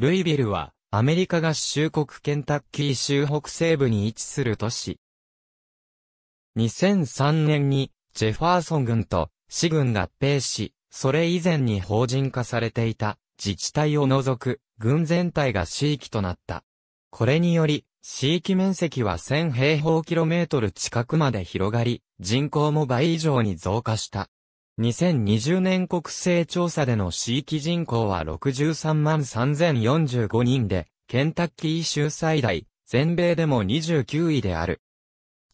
ルイビルは、アメリカ合衆国ケンタッキー州北西部に位置する都市。2003年に、ジェファーソン軍と、市軍合併し、それ以前に法人化されていた、自治体を除く、軍全体が市域となった。これにより、地域面積は1000平方キロメートル近くまで広がり、人口も倍以上に増加した。2020年国勢調査での地域人口は63万3045人で、ケンタッキー州最大、全米でも29位である。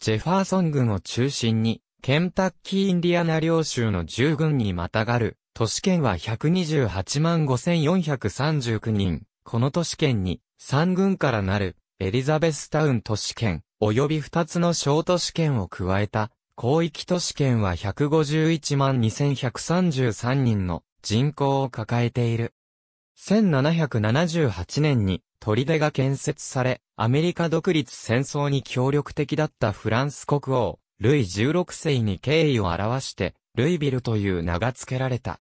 ジェファーソン郡を中心に、ケンタッキーインディアナ領州の10郡にまたがる、都市圏は128万5439人。この都市圏に、3郡からなる、エリザベスタウン都市圏、及び2つの小都市圏を加えた、広域都市圏は151万2133人の人口を抱えている。1778年に砦が建設され、アメリカ独立戦争に協力的だったフランス国王、ルイ16世に敬意を表して、ルイビルという名が付けられた。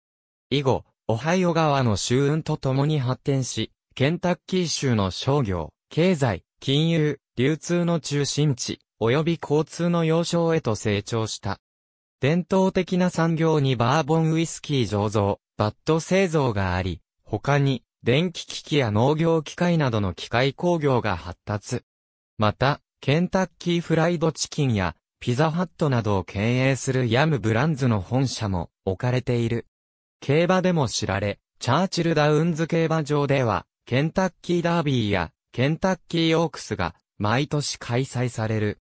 以後、オハイオ川の周運と共に発展し、ケンタッキー州の商業、経済、金融、流通の中心地、及び交通の要衝へと成長した。伝統的な産業にバーボンウイスキー醸造、バット製造があり、他に電気機器や農業機械などの機械工業が発達。また、ケンタッキーフライドチキンやピザハットなどを経営するヤムブランズの本社も置かれている。競馬でも知られ、チャーチルダウンズ競馬場では、ケンタッキーダービーやケンタッキーオークスが毎年開催される。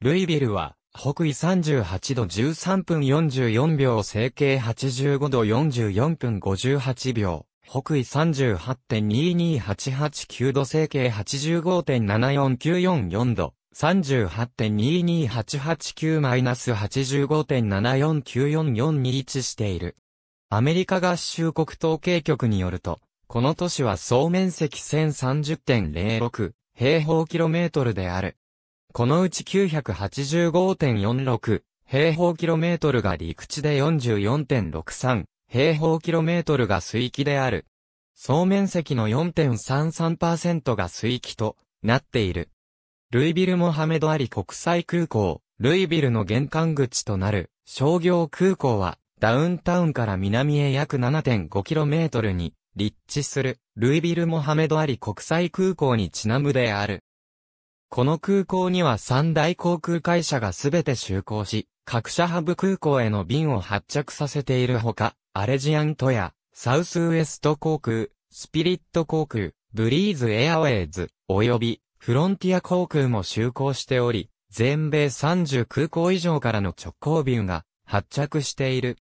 ルイビルは、北緯38度13分44秒整形85度44分58秒、北緯38.22889度整形85.74944度、38.22889-85.7494421している。アメリカ合衆国統計局によると、この都市は総面積1030.06平方キロメートルである。このうち985.46平方キロメートルが陸地で44.63平方キロメートルが水域である。総面積の4.33%が水域となっている。ルイビル・モハメド・アリ国際空港、ルイビルの玄関口となる商業空港はダウンタウンから南へ約 7.5km に立地するルイビル・モハメド・アリ国際空港にちなむである。この空港には三大航空会社がすべて就航し、各社ハブ空港への便を発着させているほか、アレジアントや、サウスウエスト航空、スピリット航空、ブリーズエアウェイズ、及び、フロンティア航空も就航しており、全米30空港以上からの直行便が発着している。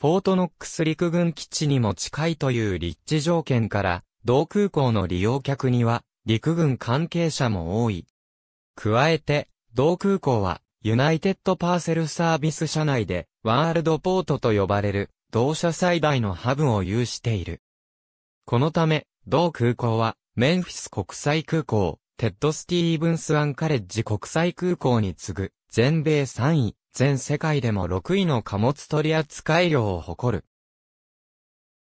フォートノックス陸軍基地にも近いという立地条件から、同空港の利用客には、陸軍関係者も多い。加えて、同空港は、ユナイテッドパーセルサービス社内で、ワールドポートと呼ばれる、同社最大のハブを有している。このため、同空港は、メンフィス国際空港、テッド・スティーブンス・アンカレッジ国際空港に次ぐ、全米3位、全世界でも6位の貨物取扱量を誇る。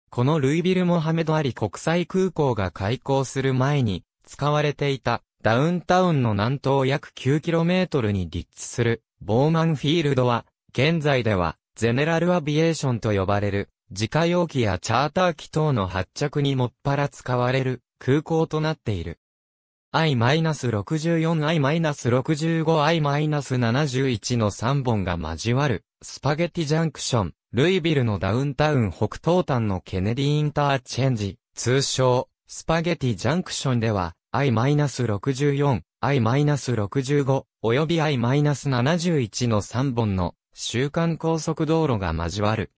このルイビル・モハメド・アリ国際空港が開港する前に、使われていたダウンタウンの南東約 9km に立地するボーマンフィールドは現在ではゼネラルアビエーションと呼ばれる自家用機やチャーター機等の発着にもっぱら使われる空港となっている。I-64I-65I-71 の3本が交わるスパゲティジャンクション、ルイビルのダウンタウン北東端のケネディインターチェンジ、通称スパゲティジャンクションでは、I-64、I-65、および I-71 の3本の週間高速道路が交わる。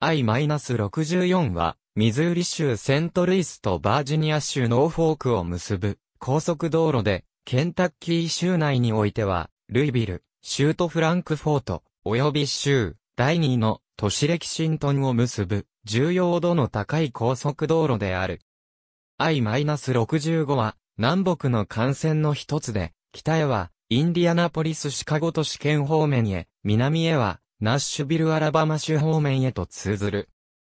I-64 は、ミズーリ州セントルイスとバージニア州ノーフォークを結ぶ高速道路で、ケンタッキー州内においては、ルイビル、州都フランクフォート、及び州、第2の都市レキシントンを結ぶ重要度の高い高速道路である。I-65 は、南北の幹線の一つで、北へは、インディアナポリスシカゴ都市圏方面へ、南へは、ナッシュビルアラバマ州方面へと通ずる。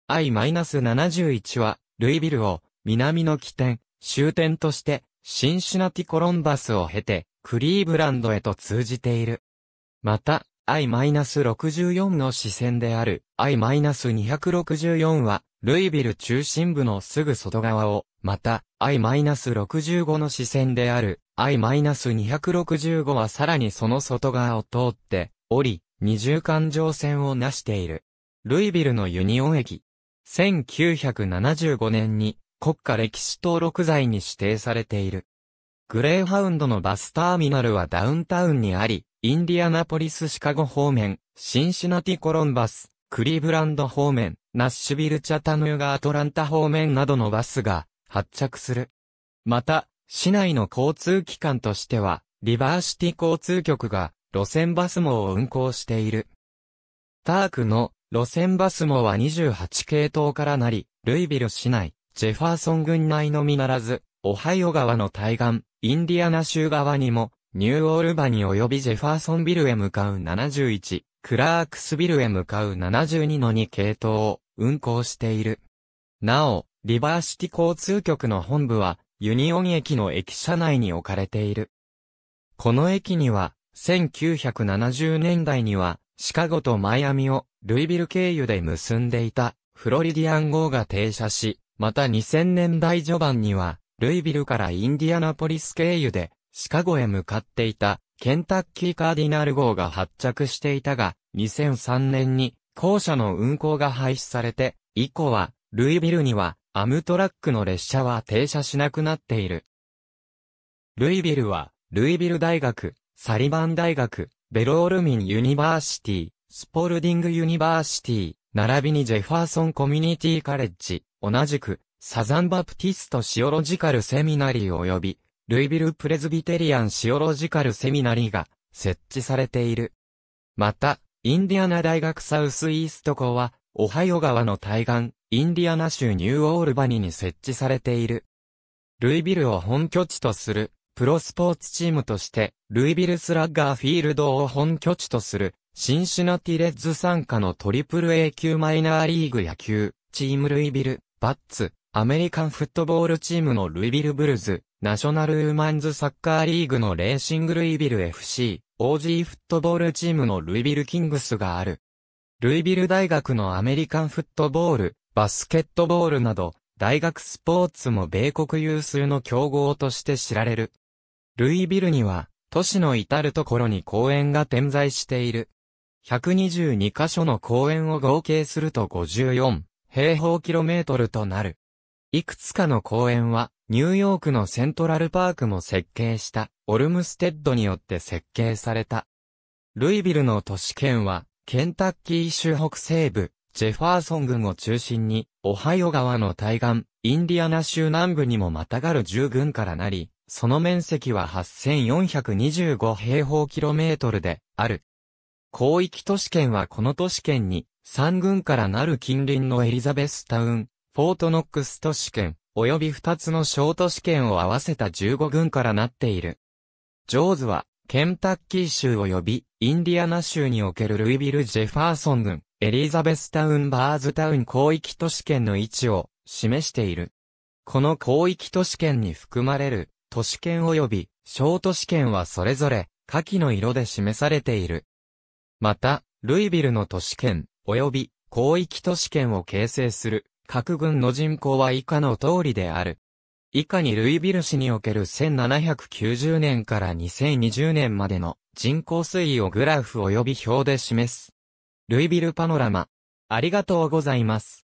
I-71 は、ルイビルを、南の起点、終点として、シンシナティコロンバスを経て、クリーブランドへと通じている。また、I-64 の視線である I-264 は、ルイビル中心部のすぐ外側を、また、I-65 の視線である、I-265 はさらにその外側を通って、おり、二重環状線をなしている。ルイビルのユニオン駅。1975年に国家歴史登録財に指定されている。グレーハウンドのバスターミナルはダウンタウンにあり、インディアナポリスシカゴ方面、シンシナティコロンバス、クリーブランド方面、ナッシュビルチャタヌーガアトランタ方面などのバスが発着する。また、市内の交通機関としては、リバーシティ交通局が路線バス網を運行している。タークの路線バス網は28系統からなり、ルイビル市内、ジェファーソン郡内のみならず、オハイオ川の対岸、インディアナ州側にも、ニューオールバに及びジェファーソンビルへ向かう71クラークスビルへ向かう72の2系統を運行している。なお、リバーシティ交通局の本部は、ユニオン駅の駅舎内に置かれている。この駅には、1970年代には、シカゴとマイアミをルイビル経由で結んでいたフロリディアン号が停車し、また2000年代序盤には、ルイビルからインディアナポリス経由でシカゴへ向かっていたケンタッキーカーディナル号が発着していたが、2003年に校舎の運行が廃止されて、以降は、ルイビルには、アムトラックの列車は停車しなくなっている。ルイビルは、ルイビル大学、サリバン大学、ベロールミンユニバーシティ、スポルディングユニバーシティ、並びにジェファーソンコミュニティカレッジ、同じく、サザンバプティストシオロジカルセミナリー及び、ルイビル・プレズビテリアン・シオロジカル・セミナリーが設置されている。また、インディアナ大学サウスイースト校は、オハイオ川の対岸、インディアナ州ニューオールバニに設置されている。ルイビルを本拠地とする、プロスポーツチームとして、ルイビルスラッガーフィールドを本拠地とする、シンシナティレッズ参加のトリプル A 級マイナーリーグ野球、チームルイビル、バッツ、アメリカンフットボールチームのルイビルブルズ、ナショナルウーマンズサッカーリーグのレーシングルイビル FC、オージーフットボールチームのルイビルキングスがある。ルイビル大学のアメリカンフットボール、バスケットボールなど、大学スポーツも米国有数の競合として知られる。ルイビルには、都市の至るところに公園が点在している。122カ所の公園を合計すると54平方キロメートルとなる。いくつかの公園は、ニューヨークのセントラルパークも設計した、オルムステッドによって設計された。ルイビルの都市圏は、ケンタッキー州北西部、ジェファーソン郡を中心に、オハイオ川の対岸、インディアナ州南部にもまたがる従軍からなり、その面積は8425平方キロメートルで、ある。広域都市圏はこの都市圏に、3軍からなる近隣のエリザベスタウン、フォートノックス都市圏、及び2つの小都市圏を合わせた15軍からなっている。ジョーズは、ケンタッキー州及び、インディアナ州におけるルイビル・ジェファーソン郡、エリザベスタウン・バーズタウン広域都市圏の位置を示している。この広域都市圏に含まれる、都市圏及び、小都市圏はそれぞれ、下記の色で示されている。また、ルイビルの都市圏、及び、広域都市圏を形成する、各軍の人口は以下の通りである。以下にルイビル市における1790年から2020年までの人口推移をグラフ及び表で示す。ルイビルパノラマ。ありがとうございます。